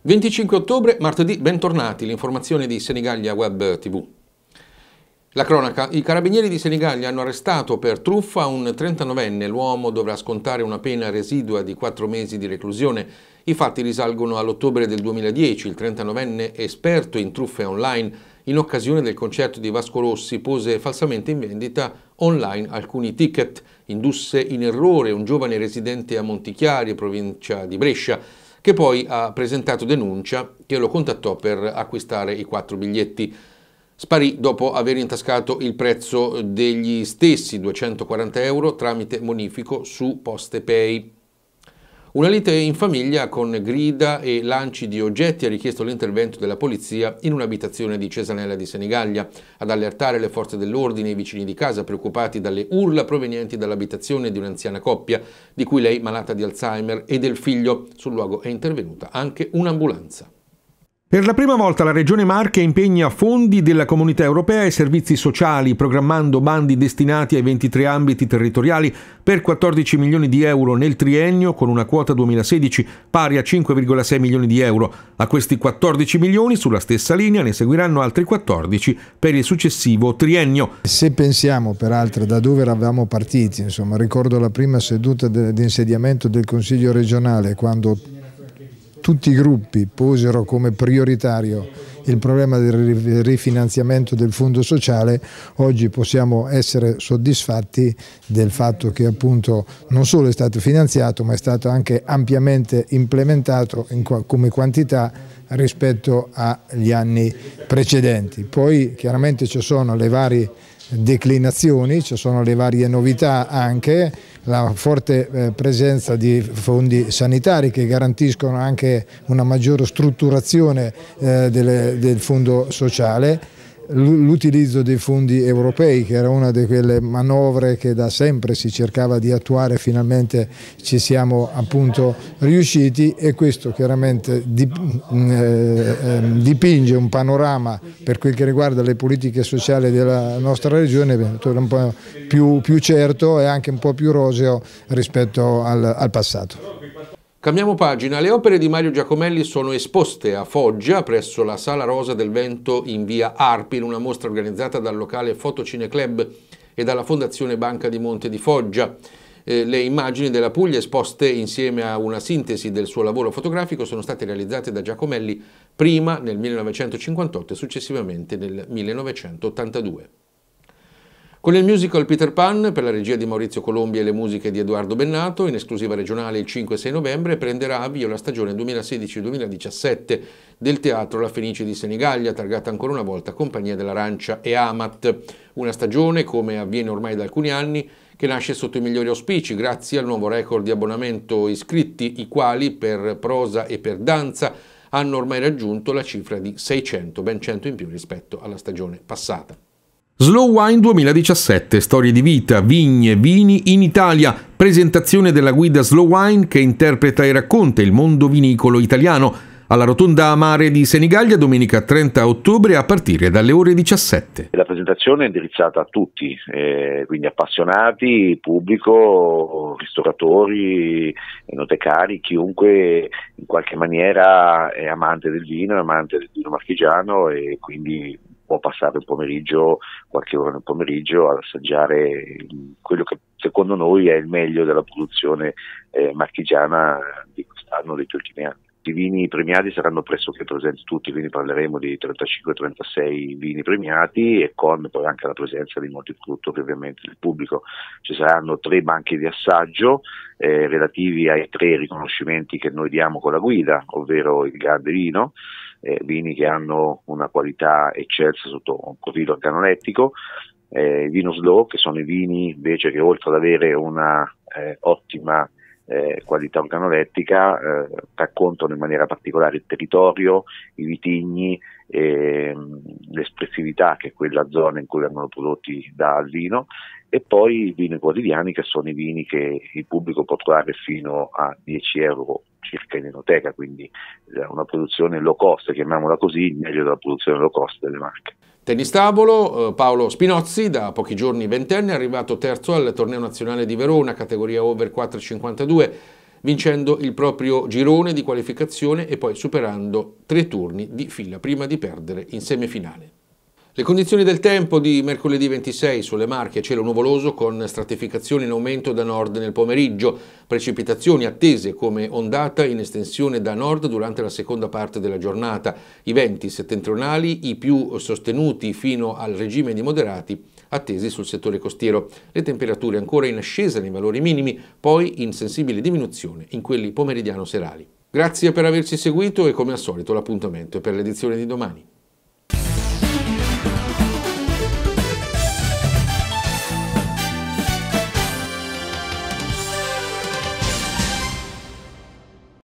25 ottobre, martedì, bentornati, l'informazione di Senigallia Web TV. La cronaca, i carabinieri di Senigallia hanno arrestato per truffa un 39enne, l'uomo dovrà scontare una pena residua di 4 mesi di reclusione. I fatti risalgono all'ottobre del 2010, il 39enne esperto in truffe online in occasione del concerto di Vasco Rossi pose falsamente in vendita online alcuni ticket, indusse in errore un giovane residente a Montichiari, provincia di Brescia, che poi ha presentato denuncia che lo contattò per acquistare i quattro biglietti. Sparì dopo aver intascato il prezzo degli stessi 240 euro tramite bonifico su Poste Pay. Una lite in famiglia con grida e lanci di oggetti ha richiesto l'intervento della polizia in un'abitazione di Cesanella di Senigallia ad allertare le forze dell'ordine e i vicini di casa preoccupati dalle urla provenienti dall'abitazione di un'anziana coppia, di cui lei malata di Alzheimer, e del figlio. Sul luogo è intervenuta anche un'ambulanza. Per la prima volta la Regione Marche impegna fondi della Comunità Europea e servizi sociali, programmando bandi destinati ai 23 ambiti territoriali per 14 milioni di euro nel triennio, con una quota 2016 pari a 5,6 milioni di euro. A questi 14 milioni, sulla stessa linea, ne seguiranno altri 14 per il successivo triennio. Se pensiamo, peraltro, da dove eravamo partiti, insomma, ricordo la prima seduta di insediamento del Consiglio regionale, quando tutti i gruppi posero come prioritario il problema del rifinanziamento del fondo sociale, oggi possiamo essere soddisfatti del fatto che appunto non solo è stato finanziato ma è stato anche ampiamente implementato qu come quantità rispetto agli anni precedenti. Poi chiaramente ci sono le varie declinazioni, ci sono le varie novità anche, la forte eh, presenza di fondi sanitari che garantiscono anche una maggiore strutturazione eh, del fondo sociale l'utilizzo dei fondi europei che era una di quelle manovre che da sempre si cercava di attuare finalmente ci siamo appunto riusciti e questo chiaramente mm, eh, ehm, dipinge un panorama per quel che riguarda le politiche sociali della nostra regione un po' più, più certo e anche un po' più roseo rispetto al, al passato. Cambiamo pagina. Le opere di Mario Giacomelli sono esposte a Foggia presso la Sala Rosa del Vento in via Arpi in una mostra organizzata dal locale Fotocine Club e dalla Fondazione Banca di Monte di Foggia. Eh, le immagini della Puglia esposte insieme a una sintesi del suo lavoro fotografico sono state realizzate da Giacomelli prima nel 1958 e successivamente nel 1982. Con il musical Peter Pan, per la regia di Maurizio Colombi e le musiche di Edoardo Bennato, in esclusiva regionale il 5-6 novembre prenderà avvio la stagione 2016-2017 del teatro La Fenice di Senigallia, targata ancora una volta Compagnia dell'Arancia e Amat. Una stagione, come avviene ormai da alcuni anni, che nasce sotto i migliori auspici grazie al nuovo record di abbonamento iscritti, i quali per prosa e per danza hanno ormai raggiunto la cifra di 600, ben 100 in più rispetto alla stagione passata. Slow Wine 2017, storie di vita, vigne, vini in Italia, presentazione della guida Slow Wine che interpreta e racconta il mondo vinicolo italiano, alla rotonda Mare di Senigallia domenica 30 ottobre a partire dalle ore 17. La presentazione è indirizzata a tutti, eh, quindi appassionati, pubblico, ristoratori, enotecari, chiunque in qualche maniera è amante del vino, è amante del vino marchigiano e quindi può passare il pomeriggio, qualche ora nel pomeriggio, ad assaggiare quello che secondo noi è il meglio della produzione eh, marchigiana di quest'anno, degli ultimi anni. I vini premiati saranno pressoché presenti tutti, quindi parleremo di 35-36 vini premiati e con poi anche la presenza di molti produttori ovviamente del pubblico. Ci saranno tre banchi di assaggio eh, relativi ai tre riconoscimenti che noi diamo con la guida, ovvero il grande vino, eh, vini che hanno una qualità eccelsa sotto un profilo organolettico, eh, vino slow che sono i vini invece che oltre ad avere una eh, ottima eh, qualità organolettica eh, raccontano in maniera particolare il territorio, i vitigni, eh, l'espressività che è quella zona in cui vengono prodotti dal vino e poi i vini quotidiani che sono i vini che il pubblico può trovare fino a 10 euro circa in enoteca, quindi eh, una produzione low cost, chiamiamola così, meglio della produzione low cost delle marche. Tennistabolo, eh, Paolo Spinozzi, da pochi giorni ventenne, è arrivato terzo al torneo nazionale di Verona, categoria over 4,52, vincendo il proprio girone di qualificazione e poi superando tre turni di fila prima di perdere in semifinale. Le condizioni del tempo di mercoledì 26 sulle Marche, cielo nuvoloso con stratificazioni in aumento da nord nel pomeriggio, precipitazioni attese come ondata in estensione da nord durante la seconda parte della giornata, i venti settentrionali, i più sostenuti fino al regime di moderati, attesi sul settore costiero. Le temperature ancora in ascesa nei valori minimi, poi in sensibile diminuzione in quelli pomeridiano-serali. Grazie per averci seguito e come al solito l'appuntamento è per l'edizione di domani.